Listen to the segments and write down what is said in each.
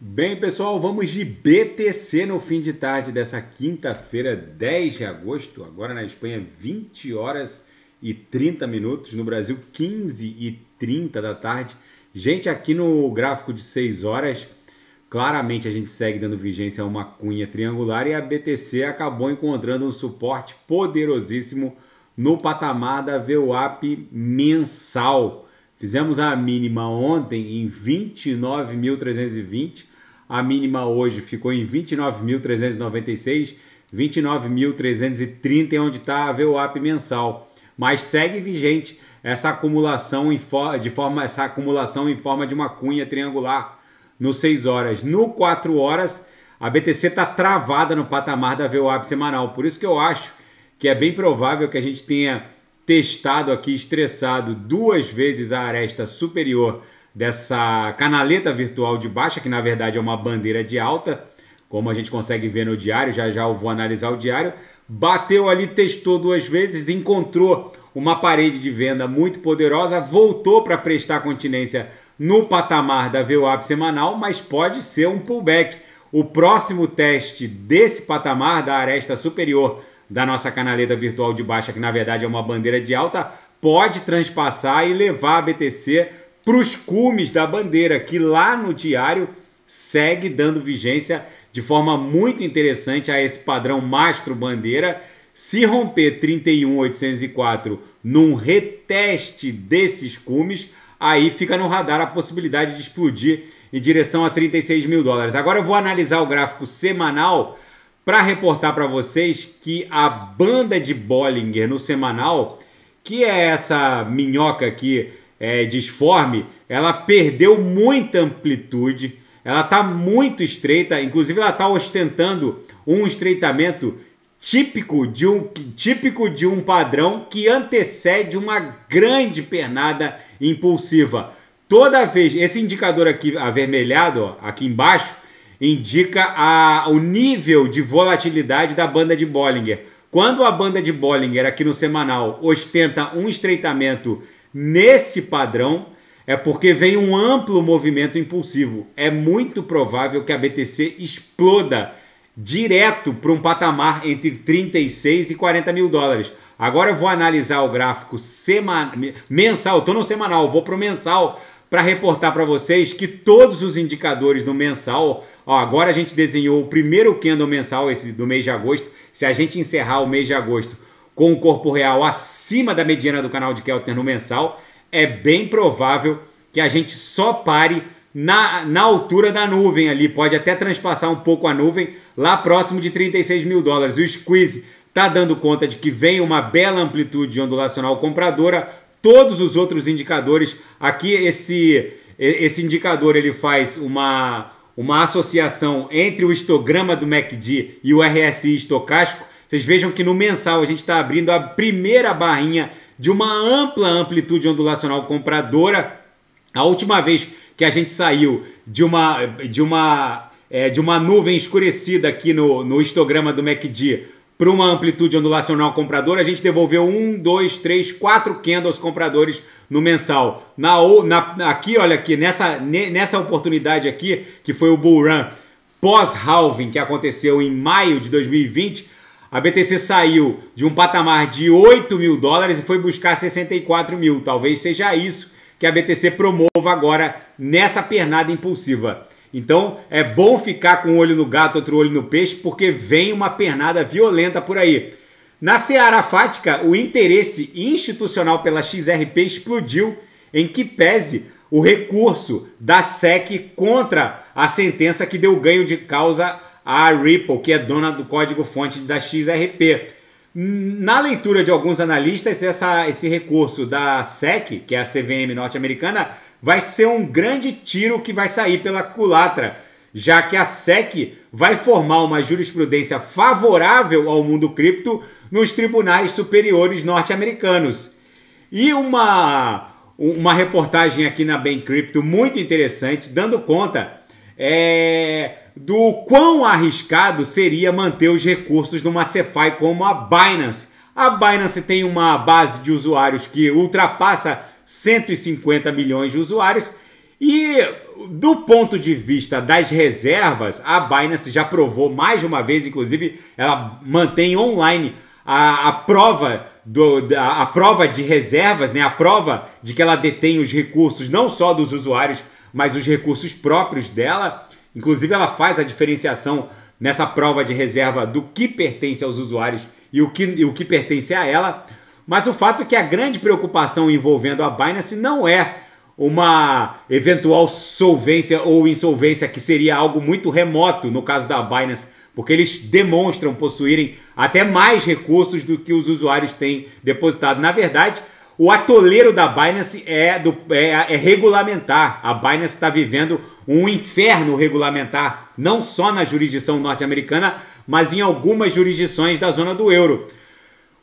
Bem, pessoal, vamos de BTC no fim de tarde dessa quinta-feira, 10 de agosto, agora na Espanha, 20 horas e 30 minutos, no Brasil, 15 e 30 da tarde. Gente, aqui no gráfico de 6 horas, claramente a gente segue dando vigência a uma cunha triangular e a BTC acabou encontrando um suporte poderosíssimo no patamar da VWAP mensal Fizemos a mínima ontem em 29.320, a mínima hoje ficou em 29.396, 29.330 é onde está a VWAP mensal. Mas segue vigente essa acumulação em de forma essa acumulação em forma de uma cunha triangular no 6 horas. No 4 horas, a BTC está travada no patamar da VWAP semanal. Por isso que eu acho que é bem provável que a gente tenha testado aqui, estressado duas vezes a aresta superior dessa canaleta virtual de baixa, que na verdade é uma bandeira de alta, como a gente consegue ver no diário, já já eu vou analisar o diário. Bateu ali, testou duas vezes, encontrou uma parede de venda muito poderosa, voltou para prestar continência no patamar da VWAP semanal, mas pode ser um pullback. O próximo teste desse patamar da aresta superior da nossa canaleta virtual de baixa, que na verdade é uma bandeira de alta, pode transpassar e levar a BTC para os cumes da bandeira, que lá no diário segue dando vigência de forma muito interessante a esse padrão mastro bandeira. Se romper 31.804 num reteste desses cumes, aí fica no radar a possibilidade de explodir em direção a 36 mil dólares. Agora eu vou analisar o gráfico semanal para reportar para vocês que a banda de Bollinger no semanal, que é essa minhoca aqui é, disforme, ela perdeu muita amplitude, ela está muito estreita, inclusive ela está ostentando um estreitamento típico de um típico de um padrão que antecede uma grande pernada impulsiva. Toda vez esse indicador aqui avermelhado, ó, aqui embaixo, indica a, o nível de volatilidade da banda de Bollinger. Quando a banda de Bollinger, aqui no semanal, ostenta um estreitamento nesse padrão, é porque vem um amplo movimento impulsivo. É muito provável que a BTC exploda direto para um patamar entre 36 e 40 mil dólares. Agora eu vou analisar o gráfico semanal, mensal, estou no semanal, vou para o mensal para reportar para vocês que todos os indicadores do mensal, ó, agora a gente desenhou o primeiro candle mensal esse do mês de agosto. Se a gente encerrar o mês de agosto com o corpo real acima da mediana do canal de Keltner no mensal, é bem provável que a gente só pare na, na altura da nuvem ali, pode até transpassar um pouco a nuvem, lá próximo de 36 mil dólares. O squeeze está dando conta de que vem uma bela amplitude ondulacional compradora, todos os outros indicadores. Aqui esse esse indicador ele faz uma uma associação entre o histograma do MACD e o RSI estocástico. Vocês vejam que no mensal a gente está abrindo a primeira barrinha de uma ampla amplitude ondulacional compradora. A última vez que a gente saiu de uma de uma é, de uma nuvem escurecida aqui no, no histograma do MACD para uma amplitude ondulacional compradora, a gente devolveu um, dois, três, quatro candles compradores no mensal. Na, na aqui, olha aqui, nessa, nessa oportunidade aqui, que foi o bull run pós-halving que aconteceu em maio de 2020, a BTC saiu de um patamar de 8 mil dólares e foi buscar 64 mil. Talvez seja isso que a BTC promova agora nessa pernada impulsiva. Então é bom ficar com um olho no gato, outro olho no peixe, porque vem uma pernada violenta por aí. Na seara fática, o interesse institucional pela XRP explodiu, em que pese o recurso da SEC contra a sentença que deu ganho de causa à Ripple, que é dona do código-fonte da XRP. Na leitura de alguns analistas, essa, esse recurso da SEC, que é a CVM norte-americana, vai ser um grande tiro que vai sair pela culatra, já que a SEC vai formar uma jurisprudência favorável ao mundo cripto nos tribunais superiores norte-americanos. E uma, uma reportagem aqui na Bem Crypto muito interessante, dando conta é, do quão arriscado seria manter os recursos numa CeFi como a Binance. A Binance tem uma base de usuários que ultrapassa 150 milhões de usuários. E do ponto de vista das reservas, a Binance já provou mais de uma vez, inclusive ela mantém online a, a prova do, da, a prova de reservas, né? a prova de que ela detém os recursos não só dos usuários, mas os recursos próprios dela. Inclusive, ela faz a diferenciação nessa prova de reserva do que pertence aos usuários e o que, e o que pertence a ela. Mas o fato é que a grande preocupação envolvendo a Binance não é uma eventual solvência ou insolvência, que seria algo muito remoto no caso da Binance, porque eles demonstram possuírem até mais recursos do que os usuários têm depositado. Na verdade, o atoleiro da Binance é, do, é, é regulamentar. A Binance está vivendo um inferno regulamentar, não só na jurisdição norte-americana, mas em algumas jurisdições da zona do euro.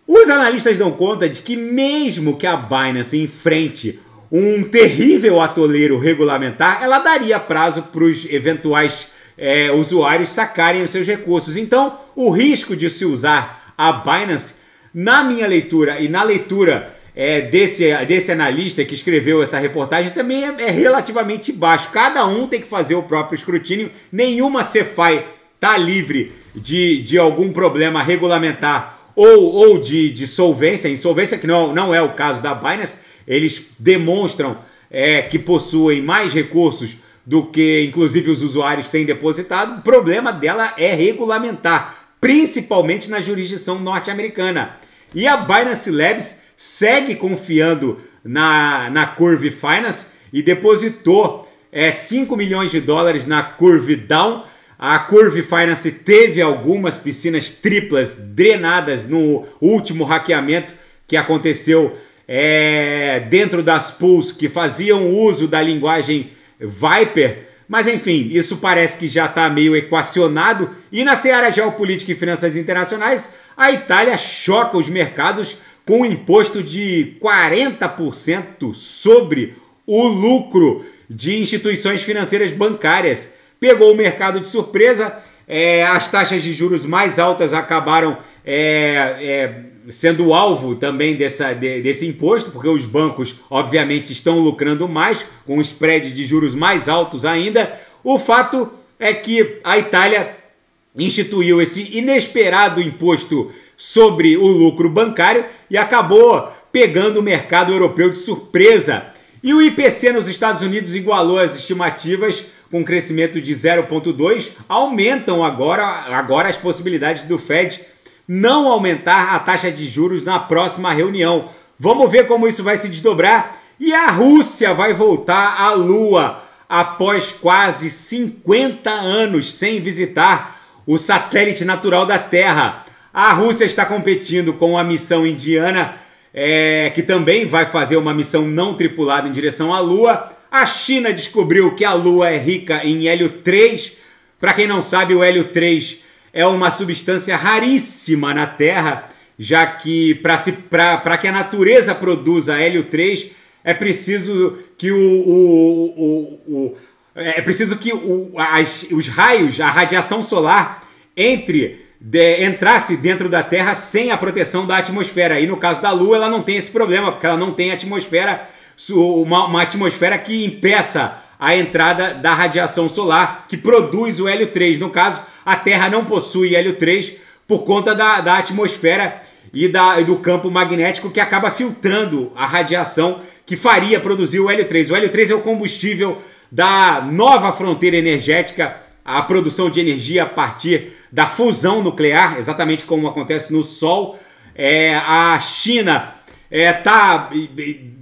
Os analistas dão conta de que, mesmo que a Binance enfrente um terrível atoleiro regulamentar, ela daria prazo para os eventuais é, usuários sacarem os seus recursos. Então, o risco de se usar a Binance, na minha leitura e na leitura é, desse, desse analista que escreveu essa reportagem, também é, é, relativamente baixo. Cada um tem que fazer o próprio escrutínio, nenhuma Cefai está livre de, de algum problema regulamentar ou, ou de, de solvência, insolvência, que não, não é o caso da Binance, eles demonstram é, que possuem mais recursos do que inclusive os usuários têm depositado, o problema dela é regulamentar, principalmente na jurisdição norte-americana. E a Binance Labs segue confiando na, na Curve Finance e depositou é, 5 milhões de dólares na Curve Down a Curve Finance teve algumas piscinas triplas drenadas no último hackeamento que aconteceu é, dentro das pools que faziam uso da linguagem Viper. Mas enfim, isso parece que já está meio equacionado. E na seara geopolítica e finanças internacionais, a Itália choca os mercados com um imposto de 40% sobre o lucro de instituições financeiras bancárias pegou o mercado de surpresa. É, as taxas de juros mais altas acabaram é, é, sendo alvo também dessa, de, desse imposto, porque os bancos, obviamente, estão lucrando mais, com spread de juros mais altos ainda. O fato é que a Itália instituiu esse inesperado imposto sobre o lucro bancário e acabou pegando o mercado europeu de surpresa e o IPC nos Estados Unidos igualou as estimativas com um crescimento de 0,2, aumentam agora, agora as possibilidades do Fed não aumentar a taxa de juros na próxima reunião. Vamos ver como isso vai se desdobrar. E a Rússia vai voltar à Lua após quase 50 anos sem visitar o satélite natural da Terra. A Rússia está competindo com a missão indiana é, que também vai fazer uma missão não tripulada em direção à Lua. A China descobriu que a Lua é rica em hélio 3. Para quem não sabe, o hélio 3 é uma substância raríssima na Terra, já que para que a natureza produza hélio 3 é preciso que o, o, o, o é preciso que o, as, os raios, a radiação solar entre de, entrasse dentro da Terra sem a proteção da atmosfera. E no caso da Lua, ela não tem esse problema, porque ela não tem atmosfera, uma, uma atmosfera que impeça a entrada da radiação solar que produz o hélio 3. No caso, a Terra não possui hélio 3 por conta da, da atmosfera e, da, e do campo magnético que acaba filtrando a radiação que faria produzir o hélio 3. O hélio 3 é o combustível da nova fronteira energética, a produção de energia a partir da fusão nuclear, exatamente como acontece no Sol. É, a China está é, tá,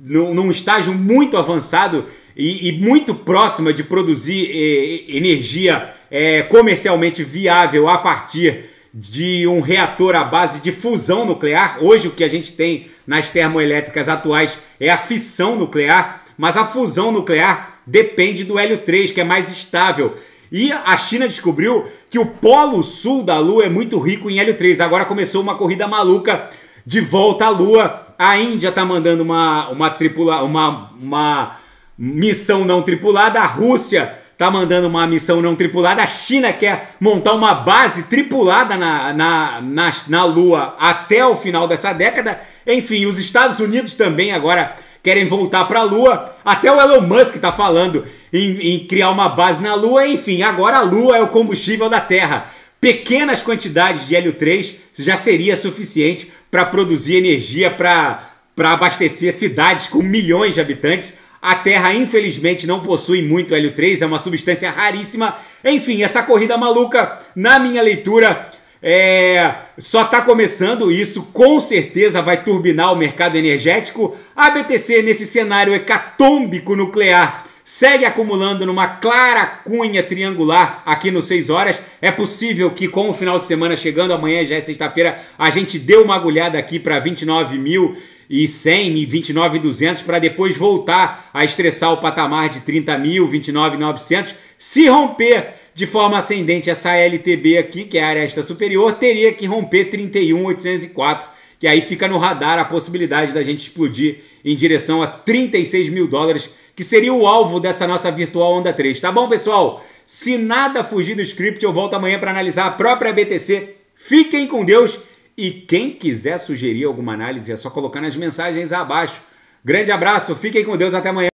num estágio muito avançado e, e, muito próxima de produzir é, energia é, comercialmente viável a partir de um reator à base de fusão nuclear. Hoje, o que a gente tem nas termoelétricas atuais é a fissão nuclear, mas a fusão nuclear depende do hélio 3, que é mais estável. E a China descobriu que o polo sul da Lua é muito rico em hélio 3. Agora começou uma corrida maluca de volta à Lua. A Índia está mandando uma, uma, tripula, uma, uma missão não tripulada. A Rússia está mandando uma missão não tripulada. A China quer montar uma base tripulada na, na, na, na Lua até o final dessa década. Enfim, os Estados Unidos também agora querem voltar para a Lua. Até o Elon Musk está falando em, em criar uma base na Lua. Enfim, agora a Lua é o combustível da Terra. Pequenas quantidades de hélio 3 já seria suficiente para produzir energia para para abastecer cidades com milhões de habitantes. A Terra, infelizmente, não possui muito hélio 3, é uma substância raríssima. Enfim, essa corrida maluca, na minha leitura, é, só está começando, isso com certeza vai turbinar o mercado energético. A BTC, nesse cenário hecatômbico é nuclear, segue acumulando numa clara cunha triangular aqui nos 6 horas. É possível que, com o final de semana chegando, amanhã já é sexta-feira, a gente dê uma agulhada aqui para 29 mil e 100 29,200 para depois voltar a estressar o patamar de 30 mil, 29,900. Se romper de forma ascendente, essa LTB aqui, que é a aresta superior, teria que romper 31,804, que aí fica no radar a possibilidade da gente explodir em direção a 36 mil dólares, que seria o alvo dessa nossa virtual onda 3. Tá bom, pessoal? Se nada fugir do script, eu volto amanhã para analisar a própria BTC. Fiquem com Deus e quem quiser sugerir alguma análise é só colocar nas mensagens abaixo. Grande abraço, fiquem com Deus, até amanhã.